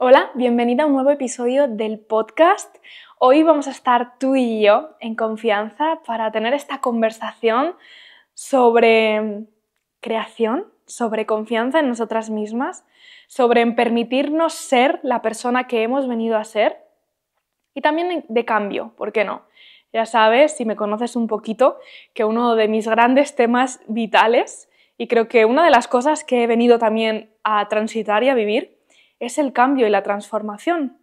Hola, bienvenida a un nuevo episodio del podcast. Hoy vamos a estar tú y yo en confianza para tener esta conversación sobre creación, sobre confianza en nosotras mismas, sobre permitirnos ser la persona que hemos venido a ser y también de cambio, ¿por qué no? Ya sabes, si me conoces un poquito, que uno de mis grandes temas vitales y creo que una de las cosas que he venido también a transitar y a vivir es el cambio y la transformación,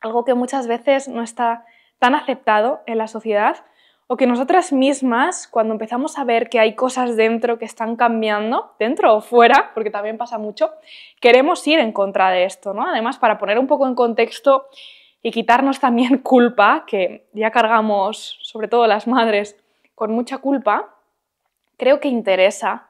algo que muchas veces no está tan aceptado en la sociedad o que nosotras mismas, cuando empezamos a ver que hay cosas dentro que están cambiando, dentro o fuera, porque también pasa mucho, queremos ir en contra de esto, ¿no? Además, para poner un poco en contexto y quitarnos también culpa, que ya cargamos, sobre todo las madres, con mucha culpa, creo que interesa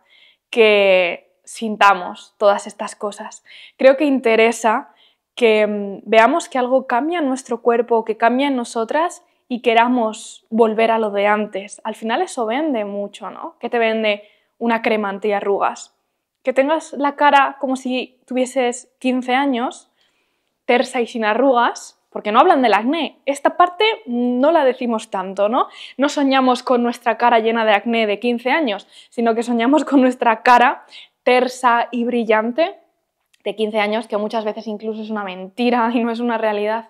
que sintamos todas estas cosas. Creo que interesa que mm, veamos que algo cambia en nuestro cuerpo, que cambia en nosotras y queramos volver a lo de antes. Al final eso vende mucho, ¿no? Que te vende una crema antiarrugas. Que tengas la cara como si tuvieses 15 años, tersa y sin arrugas, porque no hablan del acné. Esta parte no la decimos tanto, ¿no? No soñamos con nuestra cara llena de acné de 15 años, sino que soñamos con nuestra cara tersa y brillante de 15 años, que muchas veces incluso es una mentira y no es una realidad.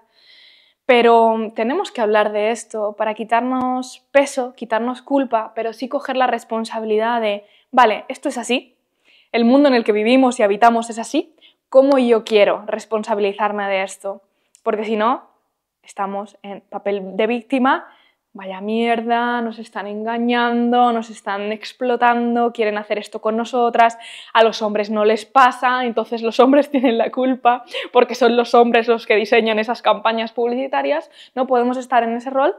Pero tenemos que hablar de esto para quitarnos peso, quitarnos culpa, pero sí coger la responsabilidad de, vale, esto es así, el mundo en el que vivimos y habitamos es así, ¿cómo yo quiero responsabilizarme de esto? Porque si no, estamos en papel de víctima vaya mierda, nos están engañando, nos están explotando, quieren hacer esto con nosotras, a los hombres no les pasa, entonces los hombres tienen la culpa porque son los hombres los que diseñan esas campañas publicitarias, no podemos estar en ese rol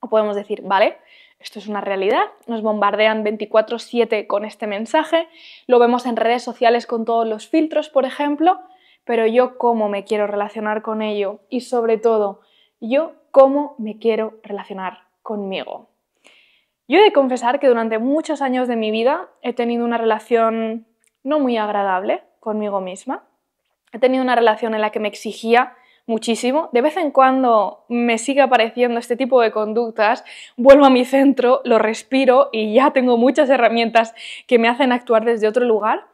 o podemos decir, vale, esto es una realidad, nos bombardean 24/7 con este mensaje, lo vemos en redes sociales con todos los filtros, por ejemplo, pero yo cómo me quiero relacionar con ello y sobre todo, yo cómo me quiero relacionar conmigo. Yo he de confesar que durante muchos años de mi vida he tenido una relación no muy agradable conmigo misma. He tenido una relación en la que me exigía muchísimo. De vez en cuando me sigue apareciendo este tipo de conductas, vuelvo a mi centro, lo respiro y ya tengo muchas herramientas que me hacen actuar desde otro lugar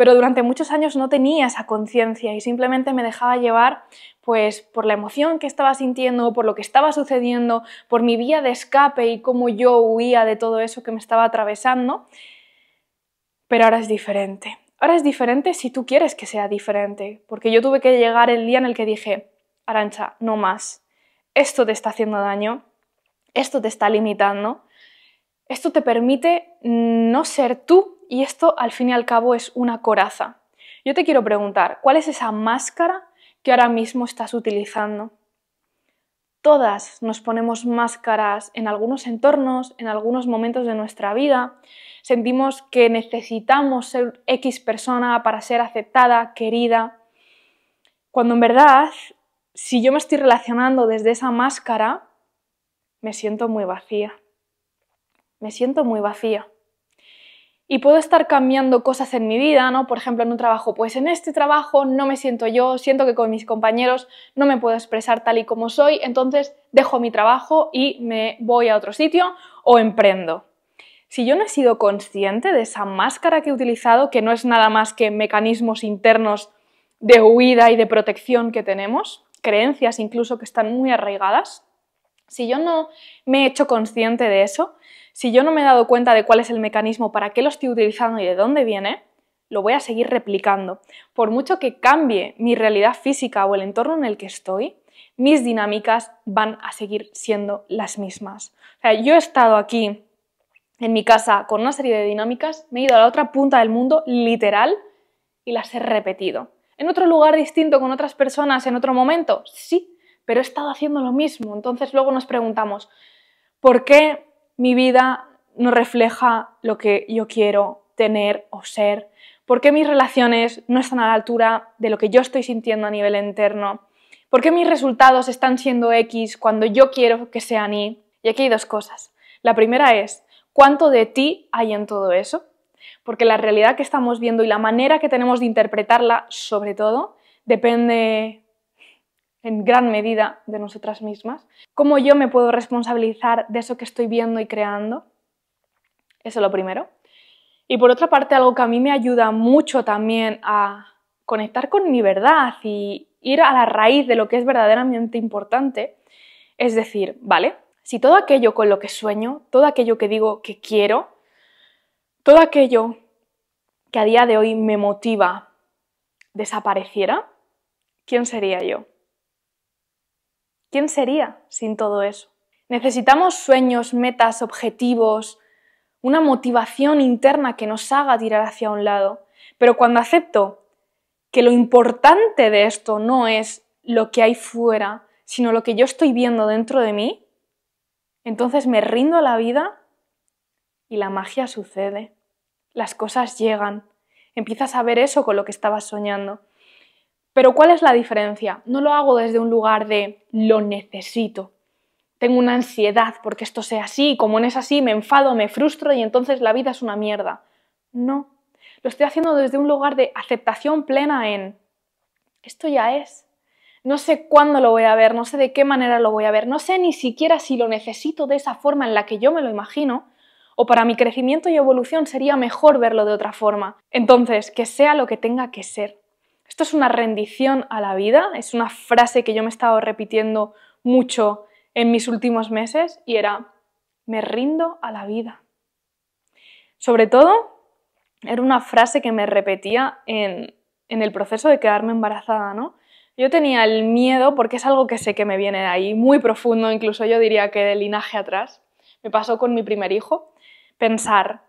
pero durante muchos años no tenía esa conciencia y simplemente me dejaba llevar pues por la emoción que estaba sintiendo, por lo que estaba sucediendo, por mi vía de escape y cómo yo huía de todo eso que me estaba atravesando. Pero ahora es diferente. Ahora es diferente si tú quieres que sea diferente, porque yo tuve que llegar el día en el que dije, Arancha, no más. Esto te está haciendo daño, esto te está limitando, esto te permite no ser tú y esto, al fin y al cabo, es una coraza. Yo te quiero preguntar, ¿cuál es esa máscara que ahora mismo estás utilizando? Todas nos ponemos máscaras en algunos entornos, en algunos momentos de nuestra vida. Sentimos que necesitamos ser X persona para ser aceptada, querida. Cuando en verdad, si yo me estoy relacionando desde esa máscara, me siento muy vacía. Me siento muy vacía y puedo estar cambiando cosas en mi vida, ¿no? Por ejemplo, en un trabajo, pues en este trabajo no me siento yo, siento que con mis compañeros no me puedo expresar tal y como soy, entonces dejo mi trabajo y me voy a otro sitio o emprendo. Si yo no he sido consciente de esa máscara que he utilizado, que no es nada más que mecanismos internos de huida y de protección que tenemos, creencias incluso que están muy arraigadas, si yo no me he hecho consciente de eso, si yo no me he dado cuenta de cuál es el mecanismo, para qué lo estoy utilizando y de dónde viene, lo voy a seguir replicando. Por mucho que cambie mi realidad física o el entorno en el que estoy, mis dinámicas van a seguir siendo las mismas. yo he estado aquí en mi casa con una serie de dinámicas, me he ido a la otra punta del mundo, literal, y las he repetido. ¿En otro lugar distinto, con otras personas, en otro momento? Sí, pero he estado haciendo lo mismo. Entonces luego nos preguntamos, ¿por qué mi vida no refleja lo que yo quiero tener o ser, por qué mis relaciones no están a la altura de lo que yo estoy sintiendo a nivel interno, por qué mis resultados están siendo X cuando yo quiero que sean Y. Y aquí hay dos cosas. La primera es, ¿cuánto de ti hay en todo eso? Porque la realidad que estamos viendo y la manera que tenemos de interpretarla, sobre todo, depende en gran medida de nosotras mismas. ¿Cómo yo me puedo responsabilizar de eso que estoy viendo y creando? Eso es lo primero. Y por otra parte, algo que a mí me ayuda mucho también a conectar con mi verdad y ir a la raíz de lo que es verdaderamente importante, es decir, vale, si todo aquello con lo que sueño, todo aquello que digo que quiero, todo aquello que a día de hoy me motiva desapareciera, ¿quién sería yo? ¿Quién sería sin todo eso? Necesitamos sueños, metas, objetivos, una motivación interna que nos haga tirar hacia un lado. Pero cuando acepto que lo importante de esto no es lo que hay fuera, sino lo que yo estoy viendo dentro de mí, entonces me rindo a la vida y la magia sucede. Las cosas llegan. Empiezas a ver eso con lo que estabas soñando. Pero ¿cuál es la diferencia? No lo hago desde un lugar de lo necesito. Tengo una ansiedad porque esto sea así, como no es así, me enfado, me frustro y entonces la vida es una mierda. No. Lo estoy haciendo desde un lugar de aceptación plena en esto ya es. No sé cuándo lo voy a ver, no sé de qué manera lo voy a ver, no sé ni siquiera si lo necesito de esa forma en la que yo me lo imagino, o para mi crecimiento y evolución sería mejor verlo de otra forma. Entonces, que sea lo que tenga que ser. Esto es una rendición a la vida, es una frase que yo me he estado repitiendo mucho en mis últimos meses y era, me rindo a la vida. Sobre todo, era una frase que me repetía en, en el proceso de quedarme embarazada, ¿no? Yo tenía el miedo, porque es algo que sé que me viene de ahí, muy profundo, incluso yo diría que de linaje atrás. Me pasó con mi primer hijo, pensar,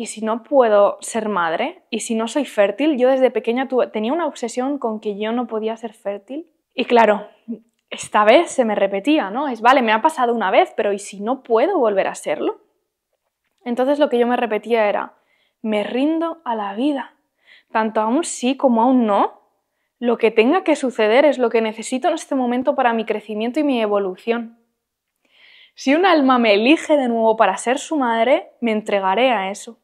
y si no puedo ser madre y si no soy fértil, yo desde pequeña tenía una obsesión con que yo no podía ser fértil. Y claro, esta vez se me repetía, ¿no? Es, vale, me ha pasado una vez, pero ¿y si no puedo volver a serlo? Entonces lo que yo me repetía era, me rindo a la vida, tanto a un sí como a un no. Lo que tenga que suceder es lo que necesito en este momento para mi crecimiento y mi evolución. Si un alma me elige de nuevo para ser su madre, me entregaré a eso.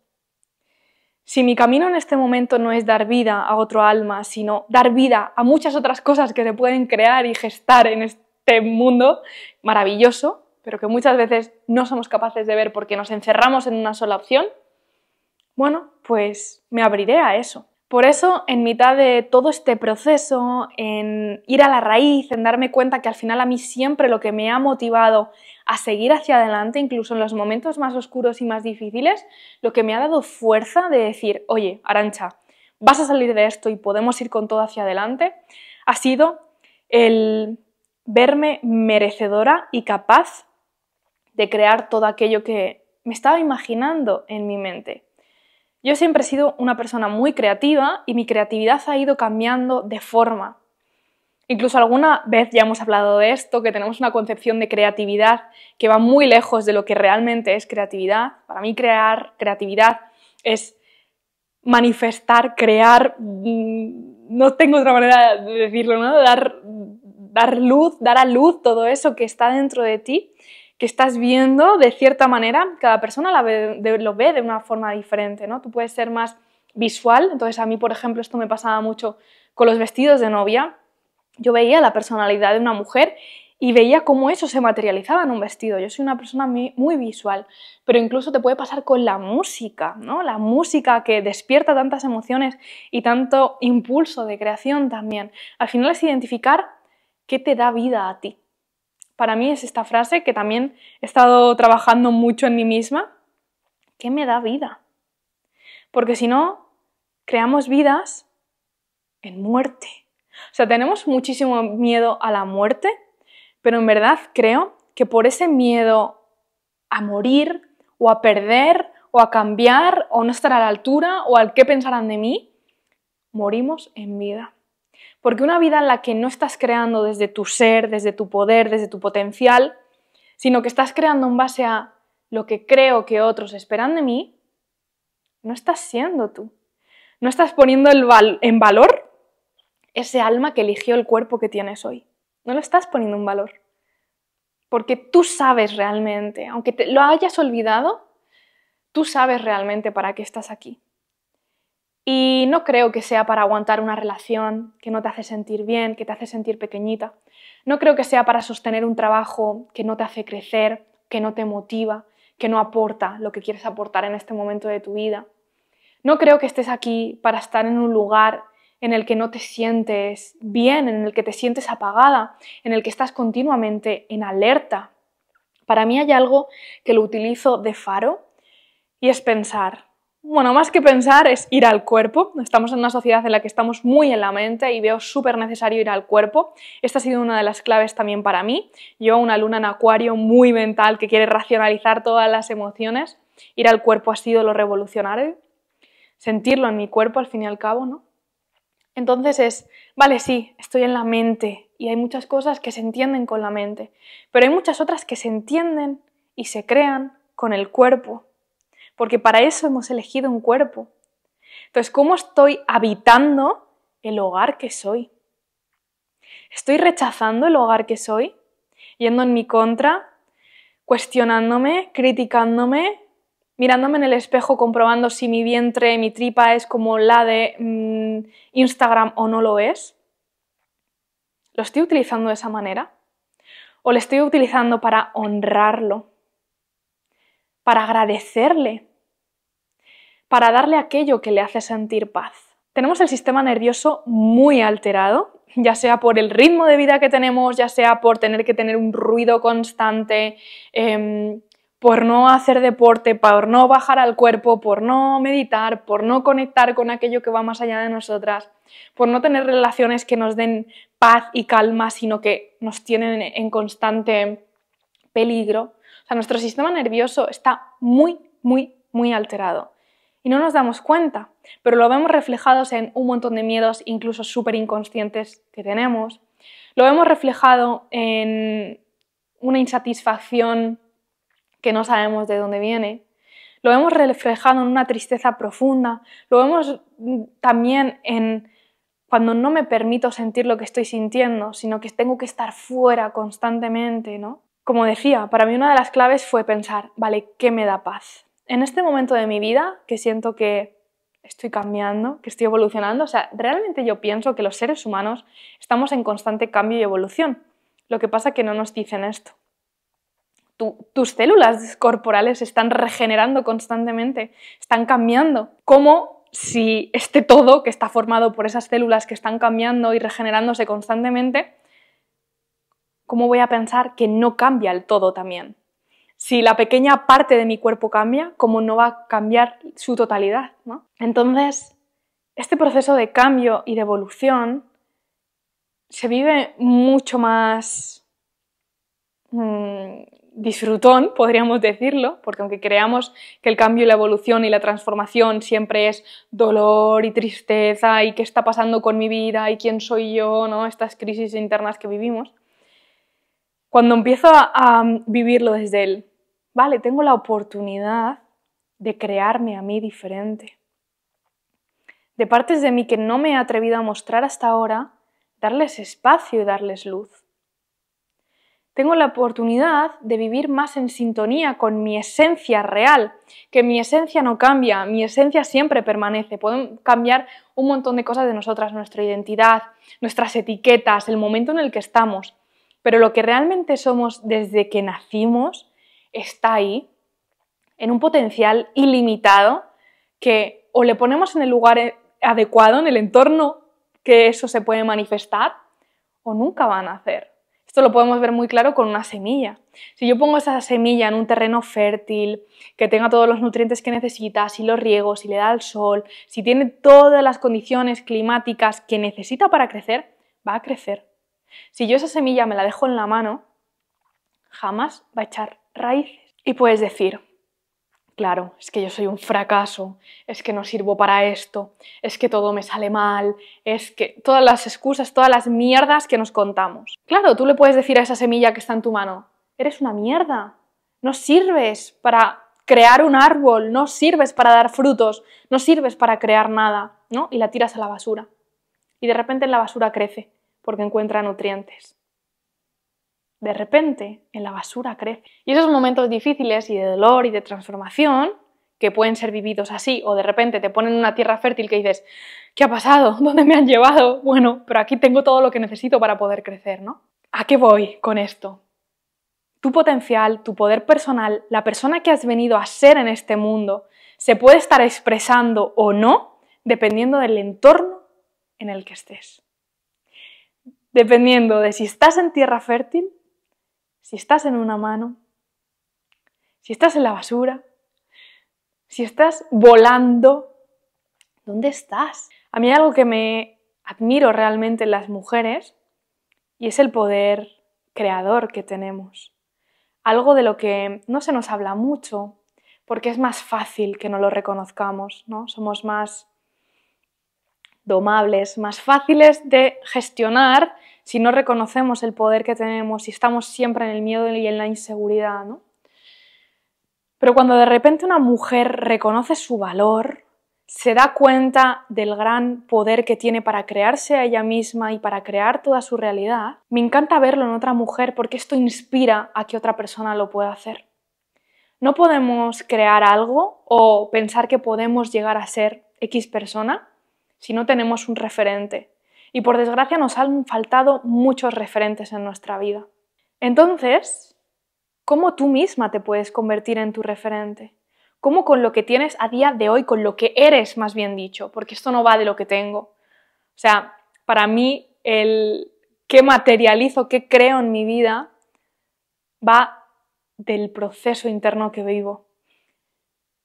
Si mi camino en este momento no es dar vida a otro alma, sino dar vida a muchas otras cosas que se pueden crear y gestar en este mundo maravilloso, pero que muchas veces no somos capaces de ver porque nos encerramos en una sola opción, bueno, pues me abriré a eso. Por eso, en mitad de todo este proceso, en ir a la raíz, en darme cuenta que al final a mí siempre lo que me ha motivado a seguir hacia adelante, incluso en los momentos más oscuros y más difíciles, lo que me ha dado fuerza de decir, oye, Arancha, vas a salir de esto y podemos ir con todo hacia adelante, ha sido el verme merecedora y capaz de crear todo aquello que me estaba imaginando en mi mente. Yo siempre he sido una persona muy creativa y mi creatividad ha ido cambiando de forma. Incluso alguna vez ya hemos hablado de esto, que tenemos una concepción de creatividad que va muy lejos de lo que realmente es creatividad. Para mí crear creatividad es manifestar, crear, mm, no tengo otra manera de decirlo, ¿no? Dar, luz, dar a luz todo eso que está dentro de ti, que estás viendo de cierta manera. Cada persona lo ve de una forma diferente, ¿no? Tú puedes ser más visual, entonces a mí, por ejemplo, esto me pasaba mucho con los vestidos de novia yo veía la personalidad de una mujer y veía cómo eso se materializaba en un vestido. Yo soy una persona muy visual, pero incluso te puede pasar con la música, ¿no? La música que despierta tantas emociones y tanto impulso de creación también. Al final es identificar qué te da vida a ti. Para mí es esta frase que también he estado trabajando mucho en mí misma. ¿Qué me da vida? Porque si no, creamos vidas en muerte sea, tenemos muchísimo miedo a la muerte, pero en verdad creo que por ese miedo a morir o a perder o a cambiar o no estar a la altura o al qué pensarán de mí, morimos en vida. Porque una vida en la que no estás creando desde tu ser, desde tu poder, desde tu potencial, sino que estás creando en base a lo que creo que otros esperan de mí, no estás siendo tú. No estás poniendo el en valor ese alma que eligió el cuerpo que tienes hoy. No lo estás poniendo un valor. Porque tú sabes realmente, aunque lo hayas olvidado, tú sabes realmente para qué estás aquí. Y no creo que sea para aguantar una relación que no te hace sentir bien, que te hace sentir pequeñita. No creo que sea para sostener un trabajo que no te hace crecer, que no te motiva, que no aporta lo que quieres aportar en este momento de tu vida. No creo que estés aquí para estar en un lugar en el que no te sientes bien, en el que te sientes apagada, en el que estás continuamente en alerta. Para mí hay algo que lo utilizo de faro y es pensar. Bueno, más que pensar es ir al cuerpo. Estamos en una sociedad en la que estamos muy en la mente y veo súper necesario ir al cuerpo. Esta ha sido una de las claves también para mí. Yo, una luna en acuario muy mental que quiere racionalizar todas las emociones, ir al cuerpo ha sido lo revolucionario. Sentirlo en mi cuerpo al fin y al cabo, ¿no? Entonces es, vale, sí, estoy en la mente y hay muchas cosas que se entienden con la mente, pero hay muchas otras que se entienden y se crean con el cuerpo, porque para eso hemos elegido un cuerpo. Entonces, ¿cómo estoy habitando el hogar que soy? ¿Estoy rechazando el hogar que soy? ¿Yendo en mi contra? ¿Cuestionándome? ¿Criticándome? mirándome en el espejo, comprobando si mi vientre, mi tripa es como la de mm, Instagram o no lo es? ¿Lo estoy utilizando de esa manera? ¿O lo estoy utilizando para honrarlo? ¿Para agradecerle? ¿Para darle aquello que le hace sentir paz? Tenemos el sistema nervioso muy alterado ya sea por el ritmo de vida que tenemos, ya sea por tener que tener un ruido constante, em, por no hacer deporte, por no bajar al cuerpo, por no meditar, por no conectar con aquello que va más allá de nosotras, por no tener relaciones que nos den paz y calma, sino que nos tienen en constante peligro. O sea, nuestro sistema nervioso está muy, muy, muy alterado. Y no nos damos cuenta, pero lo vemos reflejado en un montón de miedos, incluso súper inconscientes que tenemos. Lo vemos reflejado en una insatisfacción que no sabemos de dónde viene. Lo vemos reflejado en una tristeza profunda, lo vemos mm, también en cuando no me permito sentir lo que estoy sintiendo, sino que tengo que estar fuera constantemente, ¿no? Como decía, para mí una de las claves fue pensar, vale, ¿qué me da paz? En este momento de mi vida, que siento que estoy cambiando, que estoy evolucionando. O sea, realmente yo pienso que los seres humanos estamos en constante cambio y evolución. Lo que pasa que no nos dicen esto tus células corporales están regenerando constantemente, están cambiando. Como si este todo que está formado por esas células que están cambiando y regenerándose constantemente, ¿cómo voy a pensar que no cambia el todo también? Si la pequeña parte de mi cuerpo cambia, ¿cómo no va a cambiar su totalidad? Entonces, este proceso de cambio y de evolución se vive mucho más mm, disfrutón, podríamos decirlo, porque aunque creamos que el cambio y la evolución y la transformación siempre es dolor y tristeza y qué está pasando con mi vida y quién soy yo, ¿no? estas crisis internas que vivimos, cuando empiezo a, a vivirlo desde él, vale, tengo la oportunidad de crearme a mí diferente, de partes de mí que no me he atrevido a mostrar hasta ahora, darles espacio y darles luz tengo la oportunidad de vivir más en sintonía con mi esencia real, que mi esencia no cambia, mi esencia siempre permanece. Pueden cambiar un montón de cosas de nosotras, nuestra identidad, nuestras etiquetas, el momento en el que estamos, pero lo que realmente somos desde que nacimos está ahí, en un potencial ilimitado que o le ponemos en el lugar eh, adecuado, en el entorno que eso se puede manifestar, o nunca van a nacer. Esto lo podemos ver muy claro con una semilla. Si yo pongo esa semilla en un terreno fértil, que tenga todos los nutrientes que necesita, si lo riego, si le da el sol, si tiene todas las condiciones climáticas que necesita para crecer, va a crecer. Si yo esa semilla me la dejo en la mano, jamás va a echar raíces. Y puedes decir, claro, es que yo soy un fracaso, es que no sirvo para esto, es que todo me sale mal, es que todas las excusas, todas las mierdas que nos contamos. Claro, tú le puedes decir a esa semilla que está en tu mano, eres una mierda, no sirves para crear un árbol, no sirves para dar frutos, no sirves para crear nada, ¿no? Y la tiras a la basura. Y de repente en la basura crece porque encuentra nutrientes de repente en la basura crece. Y esos momentos difíciles y de dolor y de transformación que pueden ser vividos así o de repente te ponen en una tierra fértil que dices, ¿qué ha pasado? ¿Dónde me han llevado? Bueno, pero aquí tengo todo lo que necesito para poder crecer, ¿no? ¿A qué voy con esto? Tu potencial, tu poder personal, la persona que has venido a ser en este mundo, se puede estar expresando o no dependiendo del entorno en el que estés. Dependiendo de si estás en tierra fértil si estás en una mano, si estás en la basura, si estás volando, ¿dónde estás? A mí algo que me admiro realmente en las mujeres y es el poder creador que tenemos. Algo de lo que no se nos habla mucho porque es más fácil que no lo reconozcamos, ¿no? Somos más domables, más fáciles de gestionar si no reconocemos el poder que tenemos y estamos siempre en el miedo y en la inseguridad, ¿no? Pero cuando de repente una mujer reconoce su valor, se da cuenta del gran poder que tiene para crearse a ella misma y para crear toda su realidad, me encanta verlo en otra mujer porque esto inspira a que otra persona lo pueda hacer. No podemos crear algo o pensar que podemos llegar a ser X persona si no tenemos un referente, y por desgracia nos han faltado muchos referentes en nuestra vida. Entonces, ¿cómo tú misma te puedes convertir en tu referente? ¿Cómo con lo que tienes a día de hoy, con lo que eres, más bien dicho? Porque esto no va de lo que tengo. O sea, para mí, el qué materializo, qué creo en mi vida, va del proceso interno que vivo.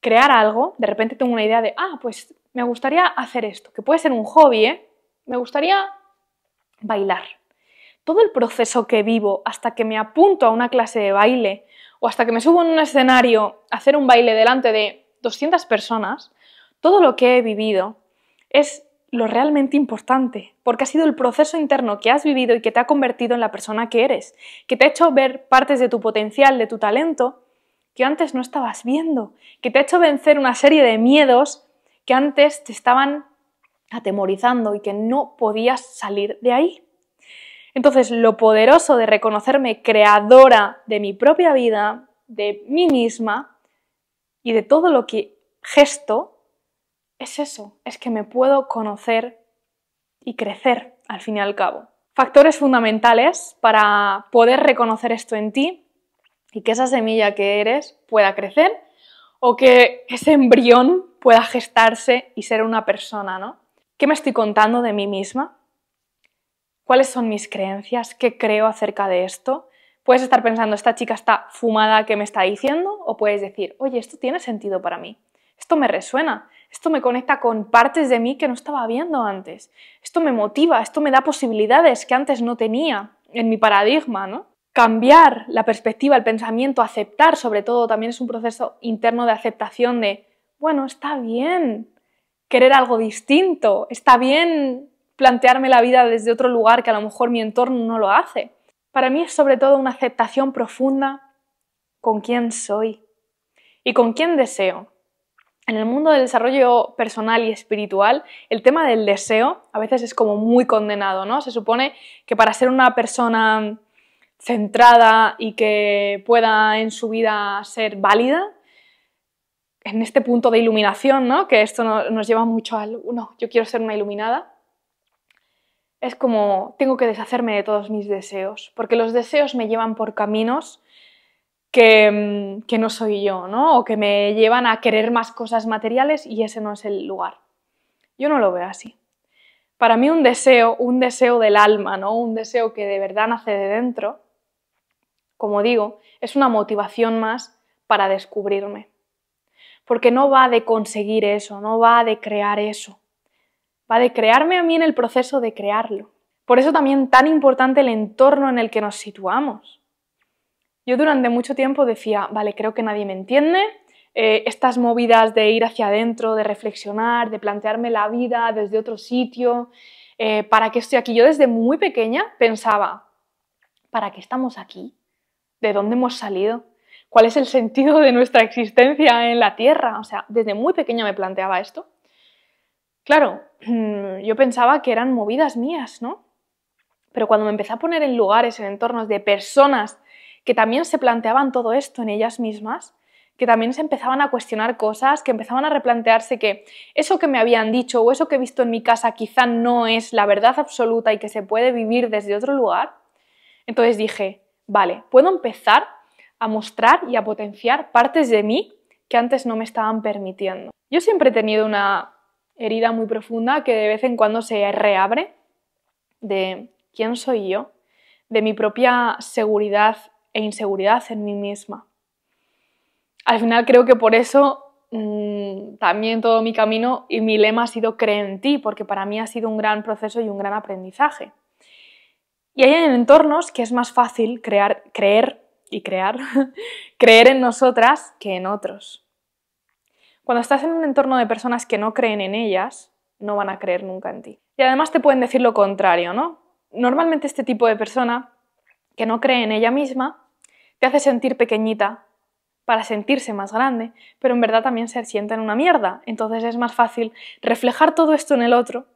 Crear algo, de repente tengo una idea de, ah, pues me gustaría hacer esto, que puede ser un hobby, ¿eh? me gustaría bailar. Todo el proceso que vivo hasta que me apunto a una clase de baile o hasta que me subo en un escenario a hacer un baile delante de 200 personas, todo lo que he vivido es lo realmente importante, porque ha sido el proceso interno que has vivido y que te ha convertido en la persona que eres, que te ha hecho ver partes de tu potencial, de tu talento, que antes no estabas viendo, que te ha hecho vencer una serie de miedos que antes te estaban atemorizando y que no podías salir de ahí. Entonces, lo poderoso de reconocerme creadora de mi propia vida, de mí misma y de todo lo que gesto, es eso, es que me puedo conocer y crecer al fin y al cabo. Factores fundamentales para poder reconocer esto en ti y que esa semilla que eres pueda crecer o que ese embrión pueda gestarse y ser una persona, ¿no? ¿Qué me estoy contando de mí misma? ¿Cuáles son mis creencias? ¿Qué creo acerca de esto? Puedes estar pensando, esta chica está fumada, ¿qué me está diciendo? O puedes decir, oye, esto tiene sentido para mí. Esto me resuena. Esto me conecta con partes de mí que no estaba viendo antes. Esto me motiva, esto me da posibilidades que antes no tenía en mi paradigma, ¿no? Cambiar la perspectiva, el pensamiento, aceptar sobre todo, también es un proceso interno de aceptación de, bueno, está bien, querer algo distinto, está bien plantearme la vida desde otro lugar que a lo mejor mi entorno no lo hace. Para mí es sobre todo una aceptación profunda con quién soy y con quién deseo. En el mundo del desarrollo personal y espiritual, el tema del deseo a veces es como muy condenado, ¿no? Se supone que para ser una persona centrada y que pueda en su vida ser válida, en este punto de iluminación, ¿no? que esto no, nos lleva mucho al, no, yo quiero ser una iluminada, es como, tengo que deshacerme de todos mis deseos, porque los deseos me llevan por caminos que, mm, que no soy yo, ¿no? o que me llevan a querer más cosas materiales y ese no es el lugar. Yo no lo veo así. Para mí un deseo, un deseo del alma, ¿no? un deseo que de verdad nace de dentro, como digo, es una motivación más para descubrirme porque no va de conseguir eso, no va de crear eso, va de crearme a mí en el proceso de crearlo. Por eso también tan importante el entorno en el que nos situamos. Yo durante mucho tiempo decía, vale, creo que nadie me entiende, eh, estas movidas de ir hacia adentro, de reflexionar, de plantearme la vida desde otro sitio, eh, ¿para qué estoy aquí? Yo desde muy pequeña pensaba, ¿para qué estamos aquí? ¿De dónde hemos salido? cuál es el sentido de nuestra existencia en la Tierra. O sea, desde muy pequeña me planteaba esto. Claro, mm, yo pensaba que eran movidas mías, ¿no? Pero cuando me empecé a poner en lugares, en entornos de personas que también se planteaban todo esto en ellas mismas, que también se empezaban a cuestionar cosas, que empezaban a replantearse que eso que me habían dicho o eso que he visto en mi casa quizá no es la verdad absoluta y que se puede vivir desde otro lugar, entonces dije, vale, puedo empezar a mostrar y a potenciar partes de mí que antes no me estaban permitiendo. Yo siempre he tenido una herida muy profunda que de vez en cuando se reabre de quién soy yo, de mi propia seguridad e inseguridad en mí misma. Al final creo que por eso mm, también todo mi camino y mi lema ha sido creer en ti, porque para mí ha sido un gran proceso y un gran aprendizaje. Y hay entornos que es más fácil crear, creer y crear, creer en nosotras que en otros. Cuando estás en un entorno de personas que no creen en ellas, no van a creer nunca en ti. Y además te pueden decir lo contrario, ¿no? Normalmente este tipo de persona que no cree en ella misma te hace sentir pequeñita para sentirse más grande, pero en verdad también se sienta en una mierda. Entonces es más fácil reflejar todo esto en el otro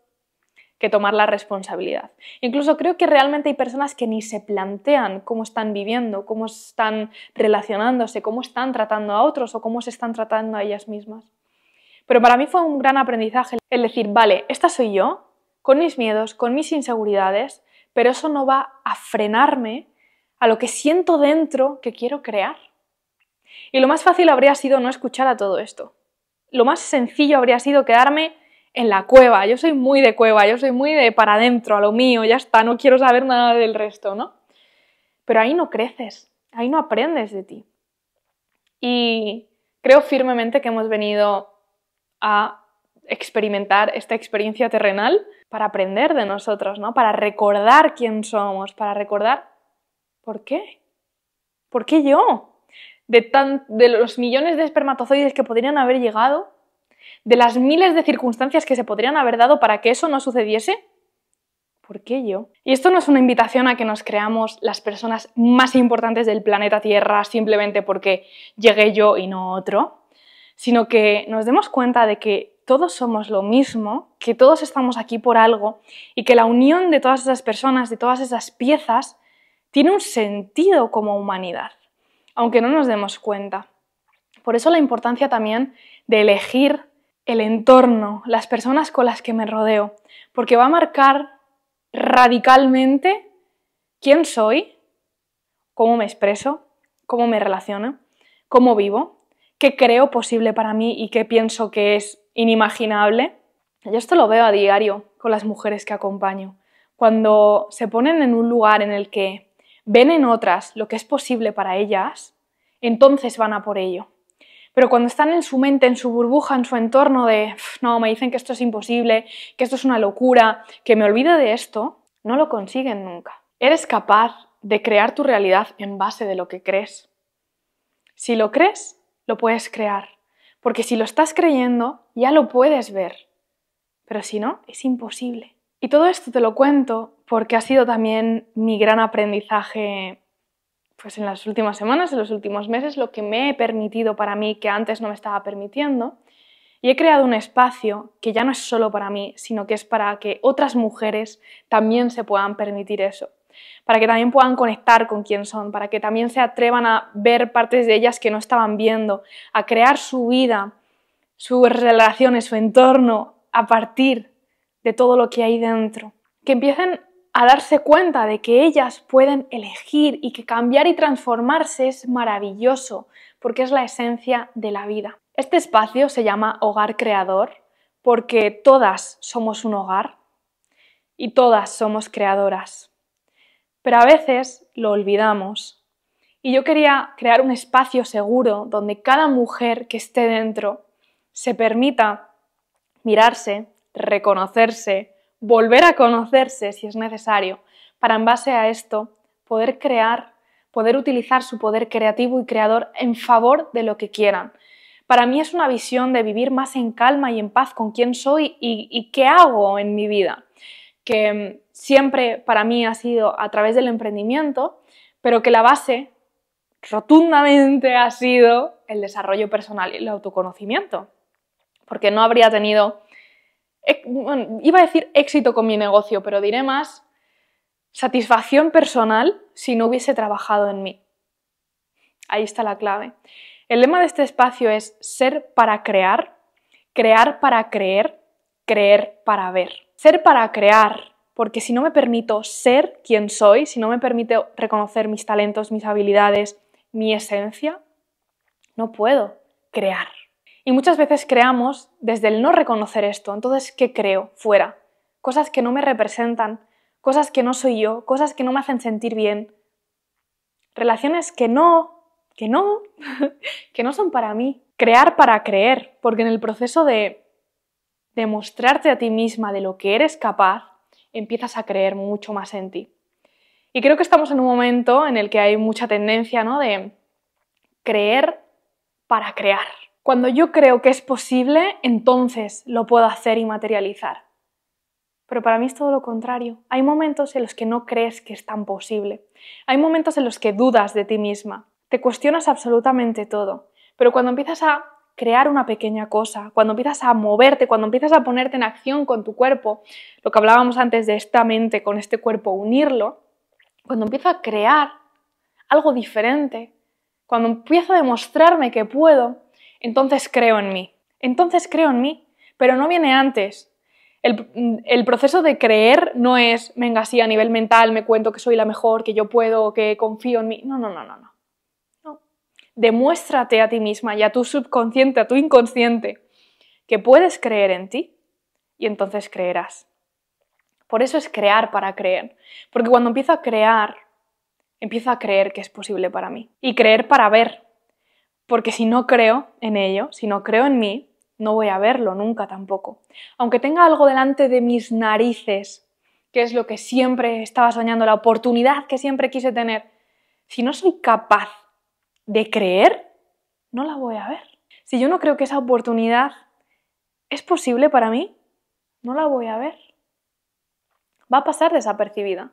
que tomar la responsabilidad. Incluso creo que realmente hay personas que ni se plantean cómo están viviendo, cómo están relacionándose, cómo están tratando a otros o cómo se están tratando a ellas mismas. Pero para mí fue un gran aprendizaje el decir, vale, esta soy yo, con mis miedos, con mis inseguridades, pero eso no va a frenarme a lo que siento dentro que quiero crear. Y lo más fácil habría sido no escuchar a todo esto. Lo más sencillo habría sido quedarme en la cueva, yo soy muy de cueva, yo soy muy de para adentro, a lo mío, ya está, no quiero saber nada del resto, ¿no? Pero ahí no creces, ahí no aprendes de ti. Y creo firmemente que hemos venido a experimentar esta experiencia terrenal para aprender de nosotros, ¿no? Para recordar quién somos, para recordar por qué. ¿Por qué yo? De, tan, de los millones de espermatozoides que podrían haber llegado, de las miles de circunstancias que se podrían haber dado para que eso no sucediese? ¿Por qué yo? Y esto no es una invitación a que nos creamos las personas más importantes del planeta Tierra simplemente porque llegué yo y no otro, sino que nos demos cuenta de que todos somos lo mismo, que todos estamos aquí por algo y que la unión de todas esas personas, de todas esas piezas, tiene un sentido como humanidad, aunque no nos demos cuenta. Por eso la importancia también de elegir el entorno, las personas con las que me rodeo, porque va a marcar radicalmente quién soy, cómo me expreso, cómo me relaciono, cómo vivo, qué creo posible para mí y qué pienso que es inimaginable. Yo esto lo veo a diario con las mujeres que acompaño. Cuando se ponen en un lugar en el que ven en otras lo que es posible para ellas, entonces van a por ello pero cuando están en su mente, en su burbuja, en su entorno de, no, me dicen que esto es imposible, que esto es una locura, que me olvide de esto, no lo consiguen nunca. Eres capaz de crear tu realidad en base de lo que crees. Si lo crees, lo puedes crear, porque si lo estás creyendo, ya lo puedes ver, pero si no, es imposible. Y todo esto te lo cuento porque ha sido también mi gran aprendizaje pues en las últimas semanas, en los últimos meses, lo que me he permitido para mí que antes no me estaba permitiendo. Y he creado un espacio que ya no es solo para mí, sino que es para que otras mujeres también se puedan permitir eso, para que también puedan conectar con quién son, para que también se atrevan a ver partes de ellas que no estaban viendo, a crear su vida, sus relaciones, su entorno a partir de todo lo que hay dentro. Que empiecen a darse cuenta de que ellas pueden elegir y que cambiar y transformarse es maravilloso, porque es la esencia de la vida. Este espacio se llama Hogar Creador, porque todas somos un hogar y todas somos creadoras. Pero a veces lo olvidamos. Y yo quería crear un espacio seguro donde cada mujer que esté dentro se permita mirarse, reconocerse, volver a conocerse si es necesario, para en base a esto poder crear, poder utilizar su poder creativo y creador en favor de lo que quieran. Para mí es una visión de vivir más en calma y en paz con quién soy y, qué hago en mi vida, que mm, siempre para mí ha sido a través del emprendimiento, pero que la base rotundamente ha sido el desarrollo personal y el autoconocimiento, porque no habría tenido iba a decir éxito con mi negocio, pero diré más satisfacción personal si no hubiese trabajado en mí. Ahí está la clave. El lema de este espacio es ser para crear, crear para creer, creer para ver. Ser para crear, porque si no me permito ser quien soy, si no me permito reconocer mis talentos, mis habilidades, mi esencia, no puedo crear. Y muchas veces creamos desde el no reconocer esto. Entonces, ¿qué creo fuera? Cosas que no me representan, cosas que no soy yo, cosas que no me hacen sentir bien, relaciones que no, que no, que no son para mí. Crear para creer, porque en el proceso de demostrarte a ti misma de lo que eres capaz, empiezas a creer mucho más en ti. Y creo que estamos en un momento en el que hay mucha tendencia ¿no? de creer para crear. Cuando yo creo que es posible, entonces lo puedo hacer y materializar. Pero para mí es todo lo contrario. Hay momentos en los que no crees que es tan posible. Hay momentos en los que dudas de ti misma. Te cuestionas absolutamente todo. Pero cuando empiezas a crear una pequeña cosa, cuando empiezas a moverte, cuando empiezas a ponerte en acción con tu cuerpo, lo que hablábamos antes de esta mente con este cuerpo, unirlo, cuando empiezo a crear algo diferente, cuando empiezo a demostrarme que puedo, entonces creo en mí. Entonces creo en mí, pero no viene antes. El, proceso de creer no es, venga, sí, a nivel mental me cuento que soy la mejor, que yo puedo, que confío en mí. No, no, no, no, no. no. Demuéstrate a ti misma y a tu subconsciente, a tu inconsciente, que puedes creer en ti y entonces creerás. Por eso es crear para creer. Porque cuando empiezo a crear, empiezo a creer que es posible para mí. Y creer para ver, porque si no creo en ello, si no creo en mí, no voy a verlo nunca tampoco. Aunque tenga algo delante de mis narices, que es lo que siempre estaba soñando, la oportunidad que siempre quise tener, si no soy capaz de creer, no la voy a ver. Si yo no creo que esa oportunidad es posible para mí, no la voy a ver. Va a pasar desapercibida.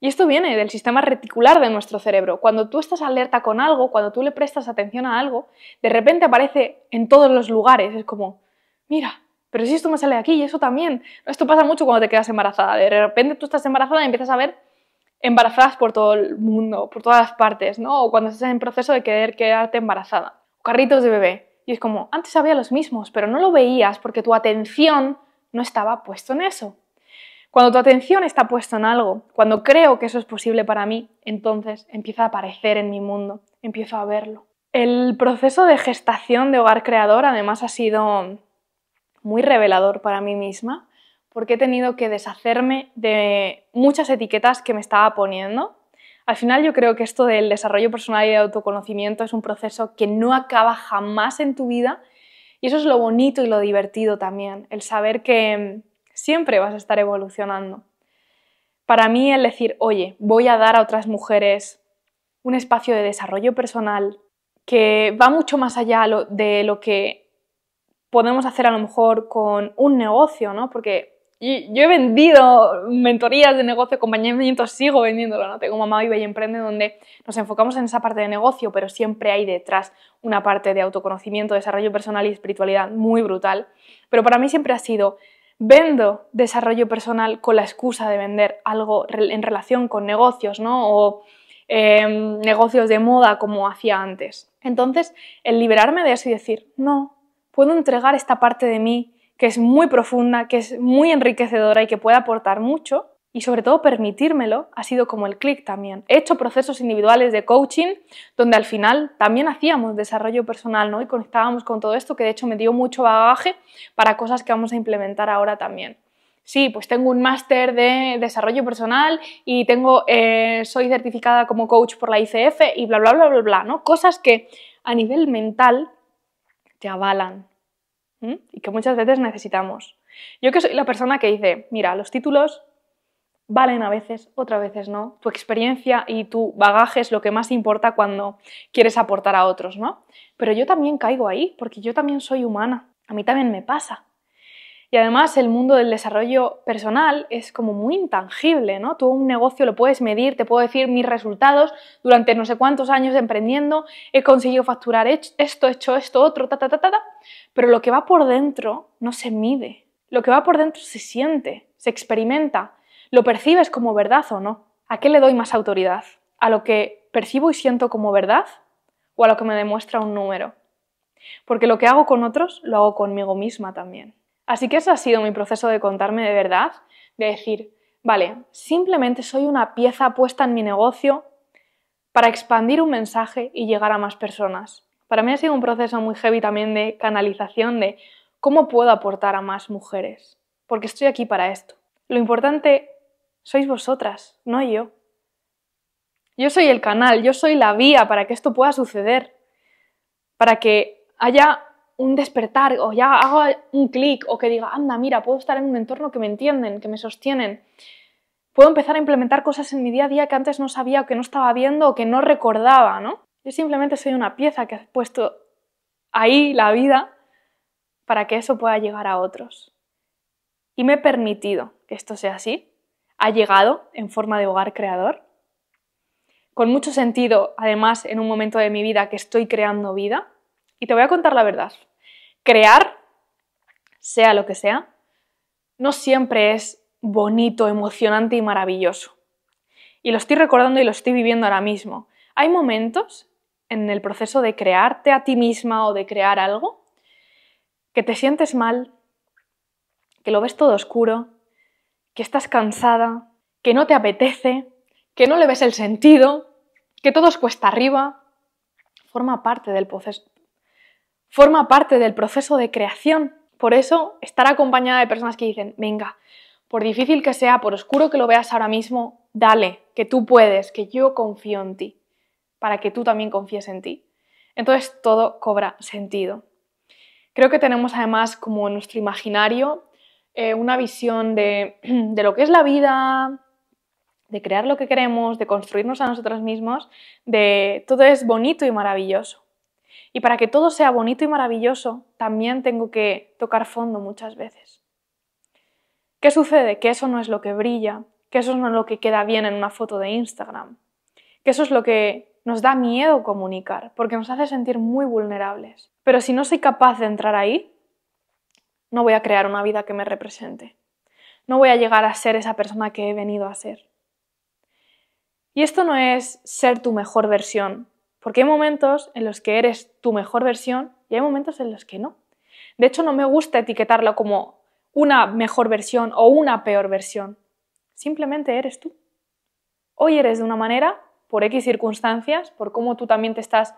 Y esto viene del sistema reticular de nuestro cerebro. Cuando tú estás alerta con algo, cuando tú le prestas atención a algo, de repente aparece en todos los lugares. Es como, mira, pero si esto me sale aquí y eso también. Esto pasa mucho cuando te quedas embarazada. De repente tú estás embarazada y empiezas a ver embarazadas por todo el mundo, por todas las partes, ¿no? O cuando estás en proceso de querer quedarte embarazada. carritos de bebé. Y es como, antes había los mismos, pero no lo veías porque tu atención no estaba puesta en eso. Cuando tu atención está puesta en algo, cuando creo que eso es posible para mí, entonces empieza a aparecer en mi mundo, empiezo a verlo. El proceso de gestación de Hogar Creador además ha sido muy revelador para mí misma, porque he tenido que deshacerme de muchas etiquetas que me estaba poniendo. Al final yo creo que esto del desarrollo personal y de autoconocimiento es un proceso que no acaba jamás en tu vida y eso es lo bonito y lo divertido también, el saber que Siempre vas a estar evolucionando. Para mí el decir, oye, voy a dar a otras mujeres un espacio de desarrollo personal que va mucho más allá de lo que podemos hacer a lo mejor con un negocio, ¿no? Porque yo he vendido mentorías de negocio, acompañamiento, sigo vendiéndolo, ¿no? Tengo mamá viva y emprende donde nos enfocamos en esa parte de negocio, pero siempre hay detrás una parte de autoconocimiento, desarrollo personal y espiritualidad muy brutal. Pero para mí siempre ha sido Vendo desarrollo personal con la excusa de vender algo en relación con negocios, ¿no? O em, negocios de moda como hacía antes. Entonces, el liberarme de eso y decir, no, puedo entregar esta parte de mí que es muy profunda, que es muy enriquecedora y que puede aportar mucho, y sobre todo permitírmelo ha sido como el clic también. He hecho procesos individuales de coaching donde al final también hacíamos desarrollo personal ¿no? y conectábamos con todo esto que de hecho me dio mucho bagaje para cosas que vamos a implementar ahora también. Sí, pues tengo un máster de desarrollo personal y tengo, eh, soy certificada como coach por la ICF y bla, bla, bla, bla, bla, ¿no? Cosas que a nivel mental te avalan y que muchas veces necesitamos. Yo que soy la persona que dice, mira, los títulos valen a veces, otras veces no. Tu experiencia y tu bagaje es lo que más importa cuando quieres aportar a otros, ¿no? Pero yo también caigo ahí, porque yo también soy humana, a mí también me pasa. Y además el mundo del desarrollo personal es como muy intangible, ¿no? Tú un negocio lo puedes medir, te puedo decir mis resultados durante no sé cuántos años emprendiendo, he conseguido facturar esto, he hecho esto, otro, ta, ta, ta, ta. Pero lo que va por dentro no se mide. Lo que va por dentro se siente, se experimenta, ¿Lo percibes como verdad o no? ¿A qué le doy más autoridad? ¿A lo que percibo y siento como verdad o a lo que me demuestra un número? Porque lo que hago con otros lo hago conmigo misma también. Así que ese ha sido mi proceso de contarme de verdad, de decir, vale, simplemente soy una pieza puesta en mi negocio para expandir un mensaje y llegar a más personas. Para mí ha sido un proceso muy heavy también de canalización de cómo puedo aportar a más mujeres, porque estoy aquí para esto. Lo importante sois vosotras, no yo. Yo soy el canal, yo soy la vía para que esto pueda suceder, para que haya un despertar o ya haga un clic o que diga, anda, mira, puedo estar en un entorno que me entienden, que me sostienen. Puedo empezar a implementar cosas en mi día a día que antes no sabía o que no estaba viendo o que no recordaba, ¿no? Yo simplemente soy una pieza que he puesto ahí la vida para que eso pueda llegar a otros. Y me he permitido que esto sea así ha llegado en forma de hogar creador. Con mucho sentido, además, en un momento de mi vida que estoy creando vida. Y te voy a contar la verdad. Crear, sea lo que sea, no siempre es bonito, emocionante y maravilloso. Y lo estoy recordando y lo estoy viviendo ahora mismo. Hay momentos en el proceso de crearte a ti misma o de crear algo que te sientes mal, que lo ves todo oscuro, que estás cansada, que no te apetece, que no le ves el sentido, que todo es cuesta arriba, forma parte del proceso, forma parte del proceso de creación. Por eso, estar acompañada de personas que dicen, venga, por difícil que sea, por oscuro que lo veas ahora mismo, dale, que tú puedes, que yo confío en ti, para que tú también confíes en ti. Entonces todo cobra sentido. Creo que tenemos además como nuestro imaginario eh, una visión de, de lo que es la vida, de crear lo que queremos, de construirnos a nosotros mismos, de todo es bonito y maravilloso. Y para que todo sea bonito y maravilloso, también tengo que tocar fondo muchas veces. ¿Qué sucede? Que eso no es lo que brilla, que eso no es lo que queda bien en una foto de Instagram, que eso es lo que nos da miedo comunicar, porque nos hace sentir muy vulnerables. Pero si no soy capaz de entrar ahí, no voy a crear una vida que me represente. No voy a llegar a ser esa persona que he venido a ser. Y esto no es ser tu mejor versión, porque hay momentos en los que eres tu mejor versión y hay momentos en los que no. De hecho, no me gusta etiquetarlo como una mejor versión o una peor versión. Simplemente eres tú. Hoy eres de una manera, por X circunstancias, por cómo tú también te estás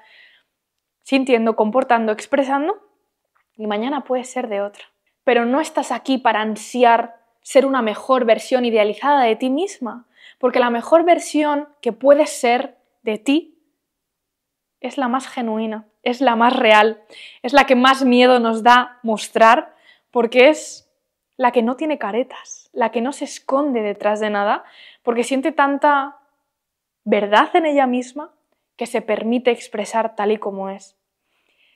sintiendo, comportando, expresando, y mañana puedes ser de otra pero no estás aquí para ansiar ser una mejor versión idealizada de ti misma, porque la mejor versión que puedes ser de ti es la más genuina, es la más real, es la que más miedo nos da mostrar, porque es la que no tiene caretas, la que no se esconde detrás de nada, porque siente tanta verdad en ella misma que se permite expresar tal y como es,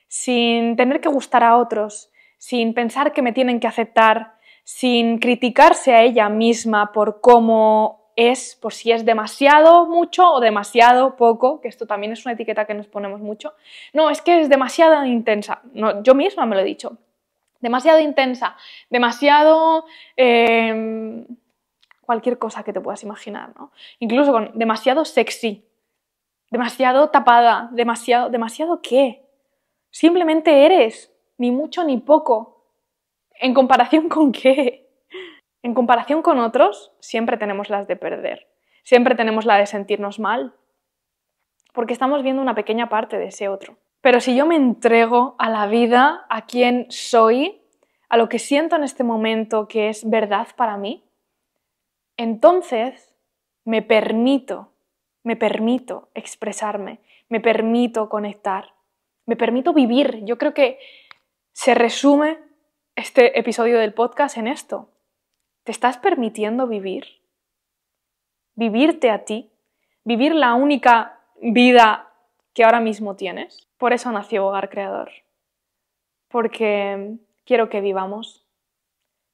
sin tener que gustar a otros, sin pensar que me tienen que aceptar, sin criticarse a ella misma por cómo es, por si es demasiado mucho o demasiado poco, que esto también es una etiqueta que nos ponemos mucho. No, es que es demasiado intensa. yo misma me lo he dicho. Demasiado intensa, demasiado... Em, cualquier cosa que te puedas imaginar, ¿no? Incluso con demasiado sexy, demasiado tapada, demasiado... ¿Demasiado qué? Simplemente eres ni mucho ni poco. ¿En comparación con qué? En comparación con otros, siempre tenemos las de perder, siempre tenemos la de sentirnos mal, porque estamos viendo una pequeña parte de ese otro. Pero si yo me entrego a la vida, a quien soy, a lo que siento en este momento que es verdad para mí, entonces me permito, me permito expresarme, me permito conectar, me permito vivir. Yo creo que se resume este episodio del podcast en esto. ¿Te estás permitiendo vivir? ¿Vivirte a ti? ¿Vivir la única vida que ahora mismo tienes? Por eso nació Hogar Creador. Porque quiero que vivamos.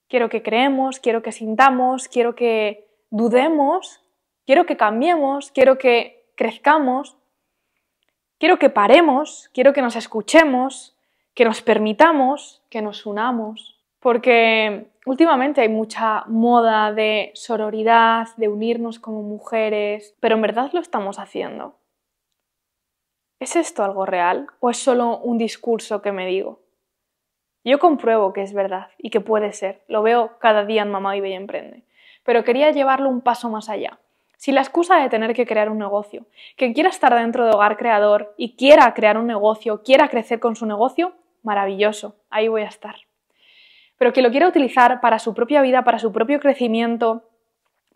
Quiero que creemos, quiero que sintamos, quiero que dudemos, quiero que cambiemos, quiero que crezcamos, quiero que paremos, quiero que nos escuchemos, que nos permitamos, que nos unamos, porque últimamente hay mucha moda de sororidad, de unirnos como mujeres, pero en verdad lo estamos haciendo. ¿Es esto algo real o es solo un discurso que me digo? Yo compruebo que es verdad y que puede ser, lo veo cada día en Mamá y Bella Emprende, pero quería llevarlo un paso más allá. Si la excusa de tener que crear un negocio, que quiera estar dentro de Hogar Creador y quiera crear un negocio, quiera crecer con su negocio, maravilloso, ahí voy a estar. Pero que lo quiera utilizar para su propia vida, para su propio crecimiento,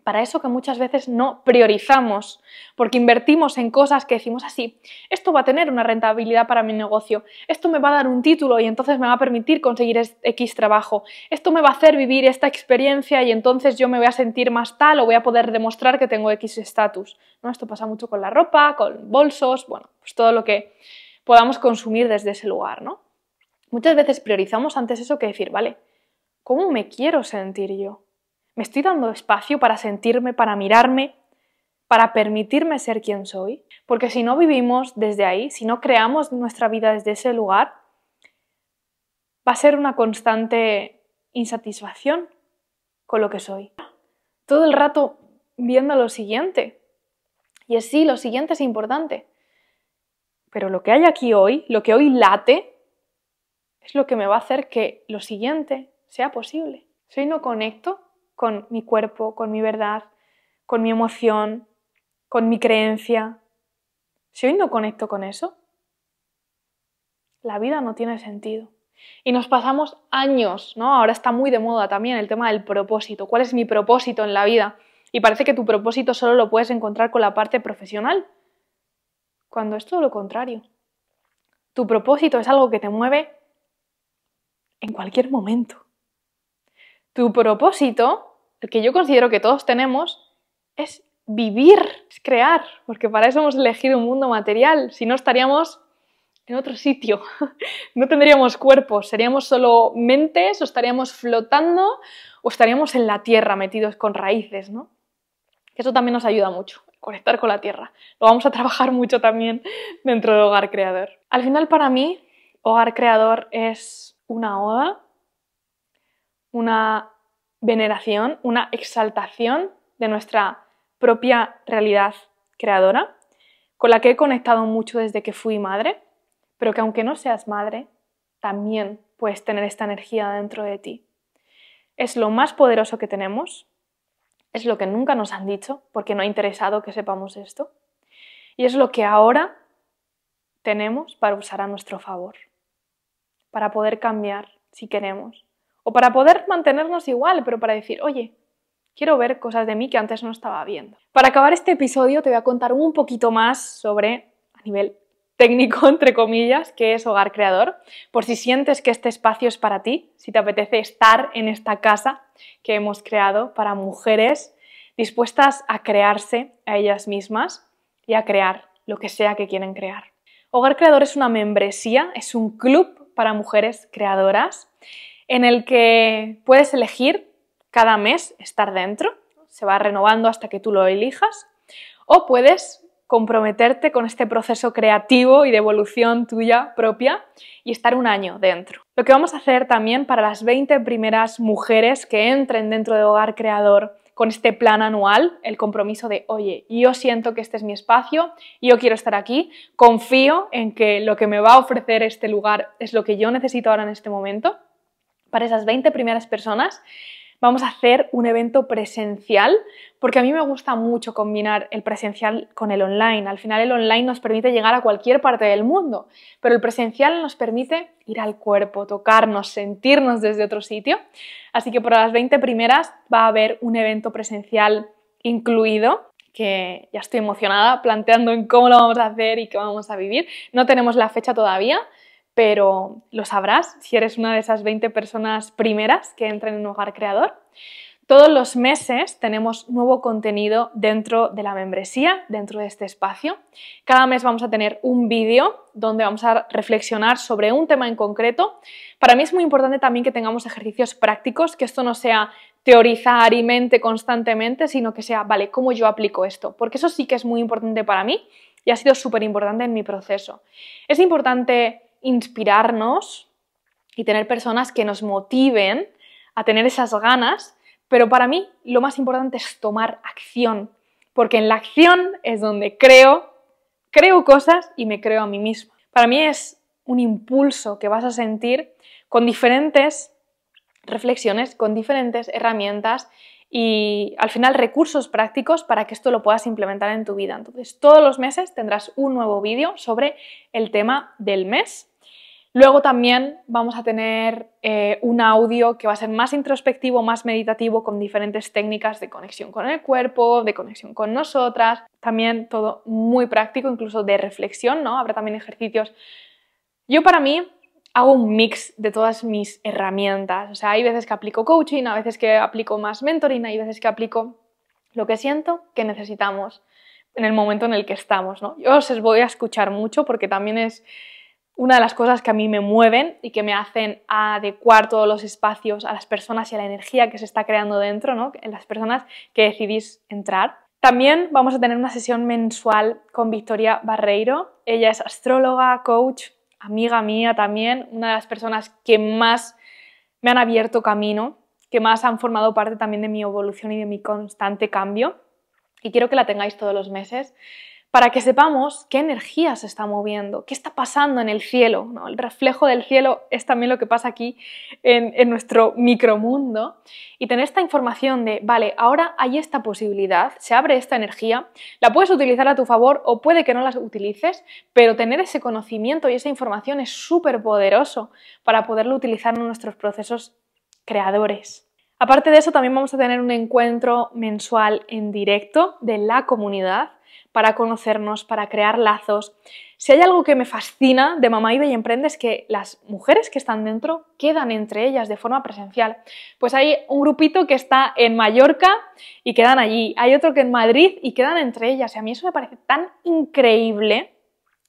para eso que muchas veces no priorizamos, porque invertimos en cosas que decimos así, ah, esto va a tener una rentabilidad para mi negocio, esto me va a dar un título y entonces me va a permitir conseguir X trabajo, esto me va a hacer vivir esta experiencia y entonces yo me voy a sentir más tal o voy a poder demostrar que tengo X estatus. ¿No? Esto pasa mucho con la ropa, con bolsos, bueno, pues todo lo que podamos consumir desde ese lugar, ¿no? Muchas veces priorizamos antes eso que decir, vale, ¿cómo me quiero sentir yo? ¿Me estoy dando espacio para sentirme, para mirarme, para permitirme ser quien soy? Porque si no vivimos desde ahí, si no creamos nuestra vida desde ese lugar, va a ser una constante insatisfacción con lo que soy. Todo el rato viendo lo siguiente. Y es sí, lo siguiente es importante. Pero lo que hay aquí hoy, lo que hoy late, es lo que me va a hacer que lo siguiente sea posible. Si hoy no conecto con mi cuerpo, con mi verdad, con mi emoción, con mi creencia, si hoy no conecto con eso, la vida no tiene sentido. Y nos pasamos años, ¿no? Ahora está muy de moda también el tema del propósito. ¿Cuál es mi propósito en la vida? Y parece que tu propósito solo lo puedes encontrar con la parte profesional, cuando es todo lo contrario. Tu propósito es algo que te mueve en cualquier momento. Tu propósito, el que yo considero que todos tenemos, es vivir, es crear, porque para eso hemos elegido un mundo material, si no estaríamos en otro sitio, no tendríamos cuerpos, seríamos solo mentes o estaríamos flotando o estaríamos en la tierra metidos con raíces, ¿no? Eso también nos ayuda mucho, conectar con la tierra. Lo vamos a trabajar mucho también dentro de Hogar Creador. Al final para mí, Hogar Creador es una oda, una veneración, una exaltación de nuestra propia realidad creadora, con la que he conectado mucho desde que fui madre, pero que aunque no seas madre, también puedes tener esta energía dentro de ti. Es lo más poderoso que tenemos, es lo que nunca nos han dicho, porque no ha interesado que sepamos esto, y es lo que ahora tenemos para usar a nuestro favor para poder cambiar si queremos. O para poder mantenernos igual, pero para decir, oye, quiero ver cosas de mí que antes no estaba viendo. Para acabar este episodio te voy a contar un poquito más sobre, a nivel técnico, entre comillas, que es Hogar Creador, por si sientes que este espacio es para ti, si te apetece estar en esta casa que hemos creado para mujeres dispuestas a crearse a ellas mismas y a crear lo que sea que quieren crear. Hogar Creador es una membresía, es un club para mujeres creadoras, en el que puedes elegir cada mes estar dentro, se va renovando hasta que tú lo elijas, o puedes comprometerte con este proceso creativo y de evolución tuya propia y estar un año dentro. Lo que vamos a hacer también para las 20 primeras mujeres que entren dentro de Hogar Creador con este plan anual, el compromiso de, oye, yo siento que este es mi espacio, yo quiero estar aquí, confío en que lo que me va a ofrecer este lugar es lo que yo necesito ahora en este momento, para esas 20 primeras personas vamos a hacer un evento presencial, porque a mí me gusta mucho combinar el presencial con el online. Al final el online nos permite llegar a cualquier parte del mundo, pero el presencial nos permite ir al cuerpo, tocarnos, sentirnos desde otro sitio. Así que por las 20 primeras va a haber un evento presencial incluido que ya estoy emocionada planteando en cómo lo vamos a hacer y qué vamos a vivir. No tenemos la fecha todavía, pero lo sabrás si eres una de esas 20 personas primeras que entran en un Hogar Creador. Todos los meses tenemos nuevo contenido dentro de la membresía, dentro de este espacio. Cada mes vamos a tener un vídeo donde vamos a reflexionar sobre un tema en concreto. Para mí es muy importante también que tengamos ejercicios prácticos, que esto no sea teorizar y mente constantemente, sino que sea, vale, ¿cómo yo aplico esto? Porque eso sí que es muy importante para mí y ha sido súper importante en mi proceso. Es importante inspirarnos y tener personas que nos motiven a tener esas ganas, pero para mí lo más importante es tomar acción, porque en la acción es donde creo, creo cosas y me creo a mí mismo Para mí es un impulso que vas a sentir con diferentes reflexiones, con diferentes herramientas y al final recursos prácticos para que esto lo puedas implementar en tu vida. Entonces, todos los meses tendrás un nuevo vídeo sobre el tema del mes. Luego también vamos a tener eh, un audio que va a ser más introspectivo, más meditativo, con diferentes técnicas de conexión con el cuerpo, de conexión con nosotras, también todo muy práctico, incluso de reflexión, ¿no? Habrá también ejercicios. Yo para mí hago un mix de todas mis herramientas. O sea, hay veces que aplico coaching, a veces que aplico más mentoring, hay veces que aplico lo que siento que necesitamos en el momento en el que estamos. ¿no? Yo os voy a escuchar mucho porque también es una de las cosas que a mí me mueven y que me hacen adecuar todos los espacios a las personas y a la energía que se está creando dentro, ¿no? en las personas que decidís entrar. También vamos a tener una sesión mensual con Victoria Barreiro. Ella es astróloga, coach, amiga mía también, una de las personas que más me han abierto camino, que más han formado parte también de mi evolución y de mi constante cambio. Y quiero que la tengáis todos los meses para que sepamos qué energía se está moviendo, qué está pasando en el cielo. El reflejo del cielo es también lo que pasa aquí en, en nuestro micromundo. Y tener esta información de, vale, ahora hay esta posibilidad, se abre esta energía, la puedes utilizar a tu favor o puede que no la utilices, pero tener ese conocimiento y esa información es súper poderoso para poderlo utilizar en nuestros procesos creadores. Aparte de eso, también vamos a tener un encuentro mensual en directo de la comunidad para conocernos, para crear lazos. Si hay algo que me fascina de Mamá y Emprende es que las mujeres que están dentro quedan entre ellas de forma presencial. Pues hay un grupito que está en Mallorca y quedan allí, hay otro que en Madrid y quedan entre ellas. Y a mí eso me parece tan increíble,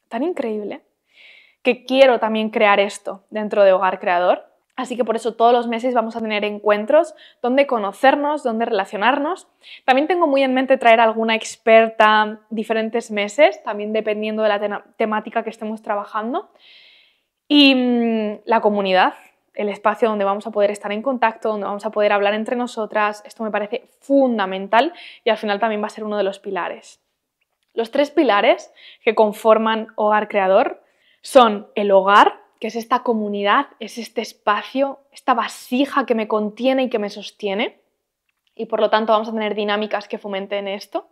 tan increíble, que quiero también crear esto dentro de Hogar Creador Así que por eso todos los meses vamos a tener encuentros donde conocernos, donde relacionarnos. También tengo muy en mente traer alguna experta diferentes meses, también dependiendo de la temática que estemos trabajando. Y mm, la comunidad, el espacio donde vamos a poder estar en contacto, donde vamos a poder hablar entre nosotras, esto me parece fundamental y al final también va a ser uno de los pilares. Los tres pilares que conforman Hogar Creador son el hogar, que es esta comunidad, es este espacio, esta vasija que me contiene y que me sostiene. Y por lo tanto vamos a tener dinámicas que fomenten esto.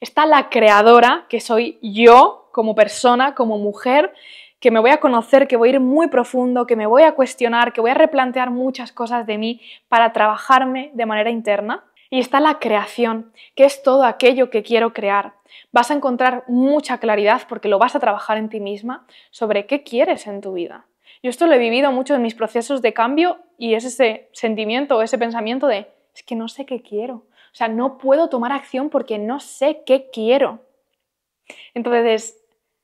Está la creadora, que soy yo como persona, como mujer, que me voy a conocer, que voy a ir muy profundo, que me voy a cuestionar, que voy a replantear muchas cosas de mí para trabajarme de manera interna. Y está la creación, que es todo aquello que quiero crear, Vas a encontrar mucha claridad porque lo vas a trabajar en ti misma sobre qué quieres en tu vida. Yo esto lo he vivido mucho en mis procesos de cambio y es ese sentimiento o ese pensamiento de es que no sé qué quiero. O sea, no puedo tomar acción porque no sé qué quiero. Entonces,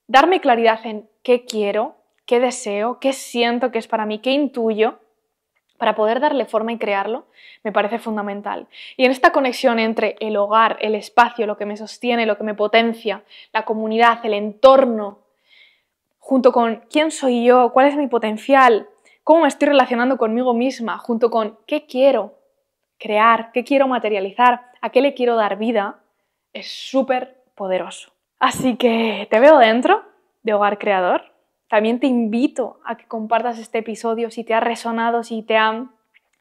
darme claridad en qué quiero, qué deseo, qué siento que es para mí, qué intuyo, para poder darle forma y crearlo, me parece fundamental. Y en esta conexión entre el hogar, el espacio, lo que me sostiene, lo que me potencia, la comunidad, el entorno, junto con quién soy yo, cuál es mi potencial, cómo me estoy relacionando conmigo misma, junto con qué quiero crear, qué quiero materializar, a qué le quiero dar vida, es súper poderoso. Así que te veo dentro de Hogar Creador también te invito a que compartas este episodio si te ha resonado, si te ha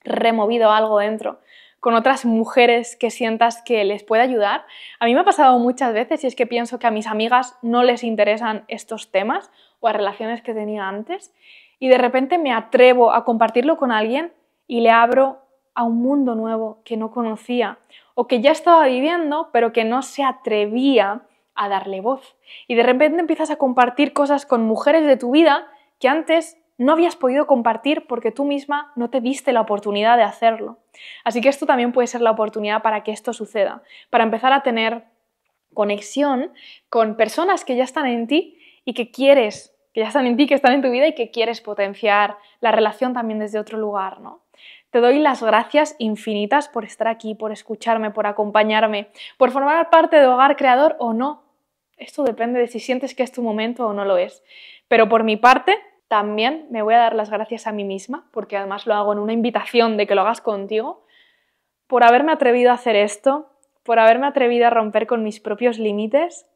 removido algo dentro con otras mujeres que sientas que les puede ayudar. A mí me ha pasado muchas veces y es que pienso que a mis amigas no les interesan estos temas o a relaciones que tenía antes y de repente me atrevo a compartirlo con alguien y le abro a un mundo nuevo que no conocía o que ya estaba viviendo pero que no se atrevía a darle voz. Y de repente empiezas a compartir cosas con mujeres de tu vida que antes no habías podido compartir porque tú misma no te diste la oportunidad de hacerlo. Así que esto también puede ser la oportunidad para que esto suceda, para empezar a tener conexión con personas que ya están en ti y que quieres, que ya están en ti, que están en tu vida y que quieres potenciar la relación también desde otro lugar, ¿no? Te doy las gracias infinitas por estar aquí, por escucharme, por acompañarme, por formar parte de Hogar Creador o no, esto depende de si sientes que es tu momento o no lo es. Pero por mi parte, también me voy a dar las gracias a mí misma, porque además lo hago en una invitación de que lo hagas contigo, por haberme atrevido a hacer esto, por haberme atrevido a romper con mis propios límites,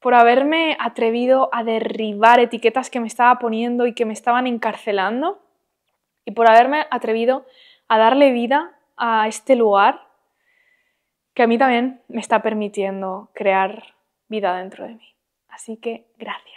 por haberme atrevido a derribar etiquetas que me estaba poniendo y que me estaban encarcelando, y por haberme atrevido a darle vida a este lugar que a mí también me está permitiendo crear vida dentro de mí. Así que gracias.